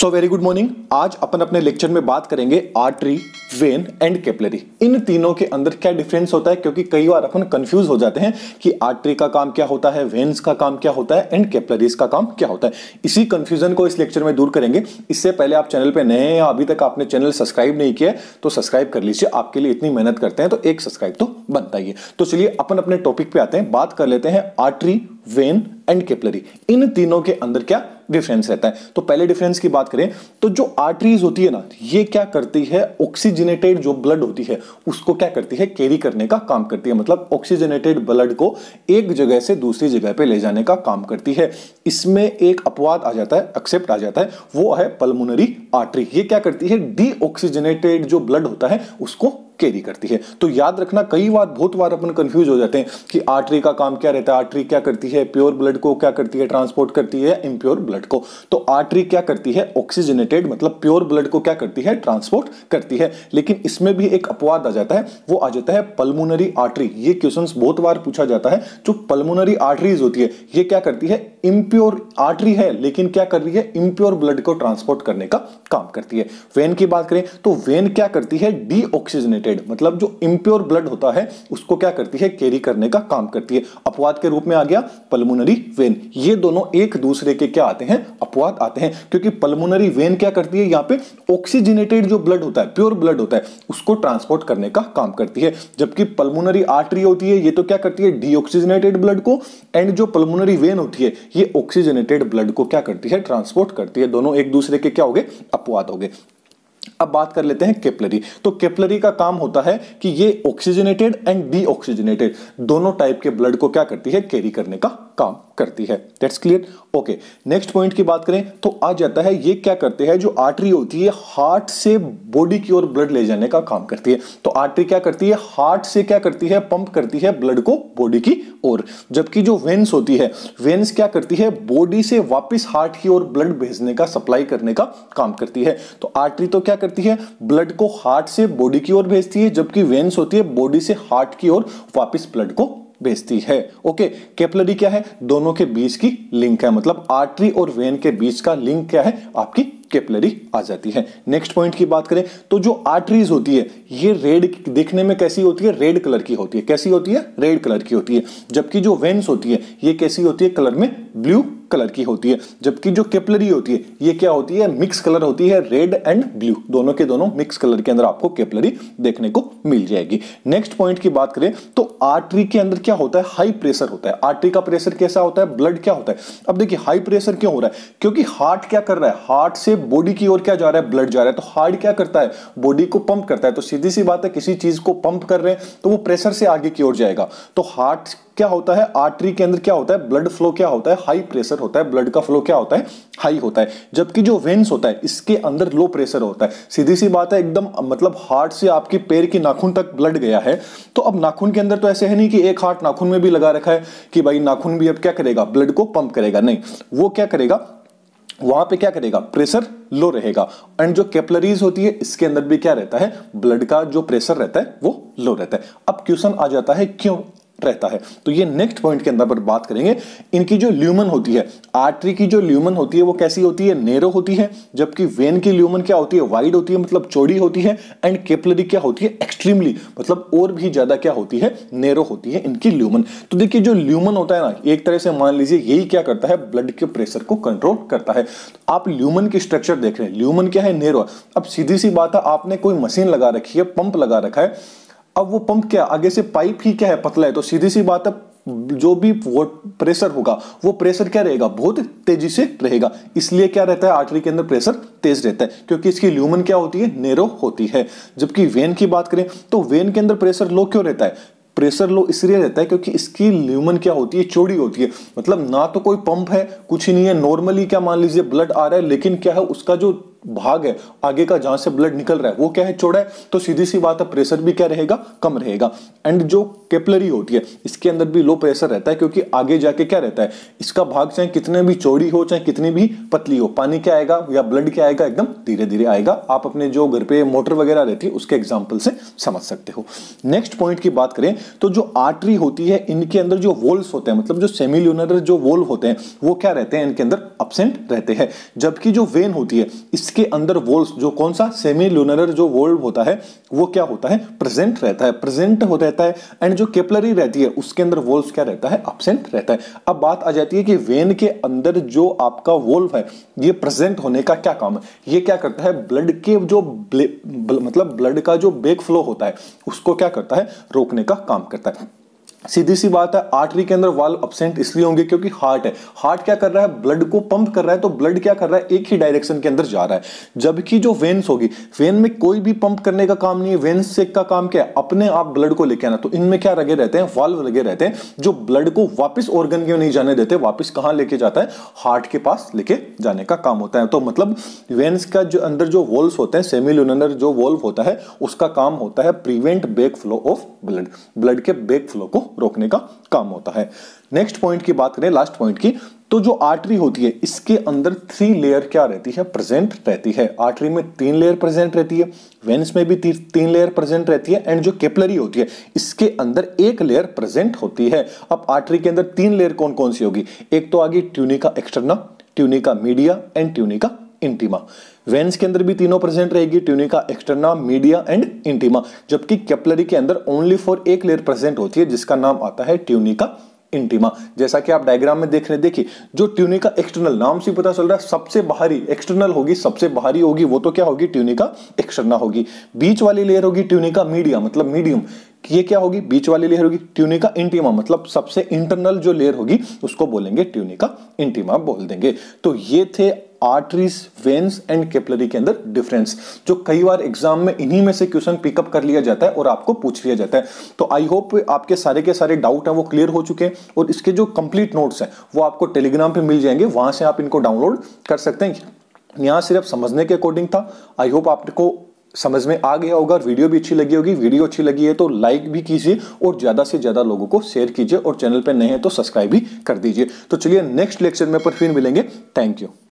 so very good morning आज अपन अपने lecture में बात करेंगे आर्टरी वेन एंड कैपलरी इन तीनों के अंदर क्या डिफरेंस होता है क्योंकि कई बार अपन कंफ्यूज हो जाते हैं कि आर्टरी का काम क्या होता है वेन्स का काम क्या होता है एंड कैपलरीज का काम क्या होता है इसी कंफ्यूजन को इस लेक्चर में दूर करेंगे इससे पहले आप चैनल पर नए हैं या अभी तक आपने चैनल सब्सक्राइब नहीं किया तो सब्सक्राइब कर लीजिए आपके लिए इतनी मेहनत करते हैं तो एक सब्सक्राइब तो बनता ही है तो चलिए अपन अपने टॉपिक पर आते हैं बात कर लेते हैं आर्टरी वेन एंड कैपिलरी इन तीनों के अंदर क्या डिफरेंस रहता है तो पहले डिफरेंस की बात करें तो जो आर्टरीज होती है ना ये क्या करती है ऑक्सीजनेटेड जो ब्लड होती है उसको क्या करती है कैरी करने का काम करती है मतलब ऑक्सीजनेटेड ब्लड को एक जगह से दूसरी जगह पे ले जाने का काम करती है इसमें एक अपवाद आ जाता है एक्सेप्ट आ जाता है वो है पल्मोनरी आर्टरी ये क्या करती है डी जो ब्लड होता है उसको कैरी करती है तो याद रखना कई बार बहुत बार अपन कंफ्यूज हो जाते हैं कि आर्टरी का काम क्या रहता है आर्टरी क्या करती है प्योर ब्लड को क्या करती है ट्रांसपोर्ट करती है इम्प्योर ब्लड को तो आर्टरी क्या करती है ऑक्सीजनेटेड मतलब प्योर ब्लड को क्या करती है ट्रांसपोर्ट करती है लेकिन इसमें भी एक अपवाद आ जाता है वो आ जाता है पल्मोनरी आर्टरी ये क्वेश्चन बहुत बार पूछा जाता है जो पल्मोनरी आर्टरीज होती है ये क्या करती है इम्प्योर आर्टरी है लेकिन क्या कर रही है इम्प्योर ब्लड को ट्रांसपोर्ट करने का काम करती है वेन की बात करें तो वेन क्या करती है डीऑक्सीजनेटेड मतलब जो इम्प्योर ब्लड होता है उसको क्या करती है कैरी करने का काम करती है अपवाद के रूप में आ गया पल्मोनरी वेन ये दोनों एक दूसरे के क्या आते हैं अपवाद आते हैं क्योंकि पल्मोनरी वेन क्या करती है यहाँ पे ऑक्सीजनेटेड जो ब्लड होता है प्योर ब्लड होता है उसको ट्रांसपोर्ट करने का काम करती है जबकि पल्मोनरी आर्टरी होती है ये तो क्या करती है डीऑक्सीजनेटेड ब्लड को एंड जो पल्मोनरी वेन होती है ये ऑक्सीजनेटेड ब्लड को क्या करती है ट्रांसपोर्ट करती है दोनों एक दूसरे के क्या हो गए अपवाद हो गए अब बात कर लेते हैं केपलरी तो केपलरी का काम होता है कि ये ऑक्सीजनेटेड एंड डीऑक्सीजनेटेड दोनों टाइप के ब्लड को क्या करती है कैरी करने का काम करती है that's clear okay next point की बात करें तो आ जाता है ये क्या करते हैं जो आर्टरी होती है हार्ट से बॉडी की ओर ब्लड ले जाने का काम करती है तो आर्टरी क्या करती है हार्ट से क्या करती है पंप करती है ब्लड को बॉडी की ओर जबकि जो वेन्स होती है वेन्स क्या करती है बॉडी से वापस हार्ट की ओर ब्लड भेजने का सप्लाई करने का काम करती है तो आर्टरी तो क्या करती है ब्लड को हार्ट से बॉडी की ओर भेजती है जबकि वेन्स होती है बॉडी से हार्ट की ओर वापिस ब्लड को भेजती है ओके कैपलरी क्या है दोनों के बीच की लिंक है मतलब आर्टरी और वेन के बीच का लिंक क्या है आपकी कैपलरी आ जाती है नेक्स्ट पॉइंट की बात करें तो जो आर्टरीज होती है ये रेड देखने में कैसी होती है रेड कलर की होती है कैसी होती है रेड कलर की होती है जबकि जो वेन्स होती है ये कैसी होती है कलर में ब्लू कलर की होती है जबकि जो केपलरी होती है ये क्या होती है मिक्स कलर होती है रेड एंड ब्लू दोनों के दोनों मिक्स कलर के अंदर आपको केपलरी देखने को मिल जाएगी नेक्स्ट पॉइंट की बात करें तो आर्टरी के अंदर क्या होता है हाई प्रेशर होता है आर्टरी का प्रेशर कैसा होता है ब्लड क्या होता है अब देखिए हाई प्रेशर क्यों हो रहा है क्योंकि हार्ट क्या कर रहा है हार्ट से बॉडी की ओर क्या जा रहा है ब्लड जा रहा है तो हार्ट क्या करता है बॉडी को पंप करता है तो सीधी सी बात है किसी चीज को पंप कर रहे हैं तो वो प्रेशर से आगे की ओर जाएगा तो हार्ट क्या होता है आर्टरी के अंदर क्या होता है ब्लड फ्लो क्या होता है हाई प्रेशर होता है ब्लड का फ्लो क्या होता है हाई होता है जबकि जो वेन्स होता है इसके अंदर लो प्रेशर होता है सीधी सी बात है एकदम मतलब हार्ट से आपकी पैर की नाखून तक ब्लड गया है तो अब नाखून के अंदर तो ऐसे है नहीं कि एक हार्ट नाखून में भी लगा रखा है कि भाई नाखून भी अब क्या करेगा ब्लड को पंप करेगा नहीं वो क्या करेगा वहां पे क्या करेगा प्रेशर लो रहेगा एंड जो कैपलरीज होती है इसके अंदर भी क्या रहता है ब्लड का जो प्रेशर रहता है वो लो रहता है अब क्वेश्चन आ जाता है क्यों रहता है तो ये नेक्स्ट पॉइंट के अंदर पर बात करेंगे इनकी जो ल्यूमन होती है आर्टरी की जो ल्यूमन होती है वो कैसी होती है नेरो होती है जबकि वेन की ल्यूमन क्या होती है वाइड होती है मतलब चौड़ी होती है एंड केपलरी क्या होती है एक्सट्रीमली मतलब और भी ज्यादा क्या होती है नेरो होती है इनकी ल्यूमन तो देखिए जो ल्यूमन होता है ना एक तरह से मान लीजिए यही क्या करता है ब्लड के प्रेशर को कंट्रोल करता है तो आप ल्यूमन की स्ट्रक्चर देख रहे हैं ल्यूमन क्या है नेरो अब सीधी सी बात है आपने कोई मशीन लगा रखी है पंप लगा रखा है अब वो पंप क्या आगे से पाइप ही क्या है पतला है तो सीधी सी बात है जो भी वो प्रेशर होगा वो प्रेशर क्या रहेगा बहुत तेजी से रहेगा इसलिए क्या रहता है आर्टरी के अंदर प्रेशर तेज रहता है क्योंकि इसकी ल्यूमन क्या होती है नेरो होती है जबकि वेन की बात करें तो वेन के अंदर प्रेशर लो क्यों रहता है प्रेशर लो इसलिए रहता है क्योंकि इसकी ल्यूमन क्या होती है चौड़ी होती है मतलब ना तो कोई पंप है कुछ ही नहीं है नॉर्मली क्या मान लीजिए ब्लड आ रहा है लेकिन क्या है उसका जो भाग है आगे का जहां से ब्लड निकल रहा है वो क्या है चौड़ा है तो सीधी सी बात है प्रेशर भी क्या रहेगा कम रहेगा एंड जो कैपलरी होती है इसके अंदर भी लो प्रेशर रहता है क्योंकि आगे जाके क्या रहता है इसका भाग चाहे कितने भी चौड़ी हो चाहे कितनी भी पतली हो पानी क्या आएगा या ब्लड क्या आएगा एकदम धीरे धीरे आएगा आप अपने जो घर पे मोटर वगैरह रहती है उसके एग्जाम्पल से समझ सकते हो नेक्स्ट पॉइंट की बात करें तो जो आर्टरी होती है इनके अंदर जो वोल्स होते हैं मतलब जो सेमिल्यूनर जो वोल्व होते हैं वो क्या रहते हैं इनके अंदर अपसेंट रहते हैं जबकि जो वेन होती है इसके इसके अंदर वोल्स जो कौन सा सेमी लूनर जो वोल्व होता है वो क्या होता है प्रेजेंट रहता है प्रेजेंट हो रहता है एंड जो केपलरी रहती है उसके अंदर वोल्स क्या रहता है अपसेंट रहता है अब बात आ जाती है कि वेन के अंदर जो आपका वोल्व है ये प्रेजेंट होने का क्या काम है ये क्या करता है ब्लड के जो मतलब ब्लड का जो बेक फ्लो होता है उसको क्या करता है रोकने का काम करता है सीधी सी बात है आर्टरी के अंदर वाल्व अपसेंट इसलिए होंगे क्योंकि हार्ट है हार्ट क्या कर रहा है ब्लड को पंप कर रहा है तो ब्लड क्या कर रहा है एक ही डायरेक्शन के अंदर जा रहा है जबकि जो वेन्स होगी वेन में कोई भी पंप करने का काम नहीं है वेन्स से का काम क्या है अपने आप ब्लड को लेके आना तो इनमें क्या लगे रहते हैं वाल्व लगे रहते हैं जो ब्लड को वापिस ऑर्गन के नहीं जाने देते वापिस कहाँ लेके जाता है हार्ट के पास लेके जाने का काम होता है तो मतलब वेन्स का जो अंदर जो वॉल्व होते हैं सेमी जो वॉल्व होता है उसका काम होता है prevent back flow of blood blood के बेक फ्लो को रोकने का काम होता है नेक्स्ट पॉइंट की बात करें लास्ट पॉइंट की तो जो आर्टरी होती है इसके अंदर थ्री लेयर क्या रहती है प्रेजेंट रहती है आर्टरी में तीन लेयर प्रेजेंट रहती है वेन्स में भी तीन लेयर प्रेजेंट रहती है एंड जो कैपिलरी होती है इसके अंदर एक लेयर प्रेजेंट होती है अब आर्टरी के अंदर तीन लेयर कौन कौन सी होगी एक तो आगे tunica externa tunica media and tunica intima veins के अंदर भी तीनों प्रेजेंट रहेगी tunica externa media and intima जबकि कैपलरी के अंदर ओनली फॉर एक लेयर प्रेजेंट होती है जिसका नाम आता है ट्यूनिका इंटीमा जैसा कि आप डायग्राम में देख रहे देखिए जो ट्यूनिका एक्सटर्नल नाम से पता चल रहा है सबसे बाहरी एक्सटर्नल होगी सबसे बाहरी होगी वो तो क्या होगी ट्यूनिका एक्सटर्ना होगी बीच वाली लेयर होगी ट्यूनिका मीडिया मतलब मीडियम ये क्या होगी बीच वाली लेयर होगी ट्यूनिका इंटीमा मतलब सबसे इंटरनल जो लेयर होगी उसको बोलेंगे ट्यूनिका इंटीमा बोल देंगे तो ये थे आर्टरीज वेन्स एंड कैपिलरी के अंदर डिफरेंस जो कई बार एग्जाम में इन्हीं में से क्वेश्चन पिकअप कर लिया जाता है और आपको पूछ लिया जाता है तो आई होप आपके सारे के सारे डाउट हैं वो क्लियर हो चुके हैं और इसके जो कंप्लीट नोट्स हैं वो आपको टेलीग्राम पे मिल जाएंगे वहां से आप इनको डाउनलोड कर सकते हैं यहाँ सिर्फ समझने के अकॉर्डिंग था आई होप आपको समझ में आ गया होगा वीडियो भी अच्छी लगी होगी वीडियो अच्छी लगी है तो लाइक भी कीजिए और ज़्यादा से ज़्यादा लोगों को शेयर कीजिए और चैनल पर नए हैं तो सब्सक्राइब भी कर दीजिए तो चलिए नेक्स्ट लेक्चर में पर फिर मिलेंगे थैंक यू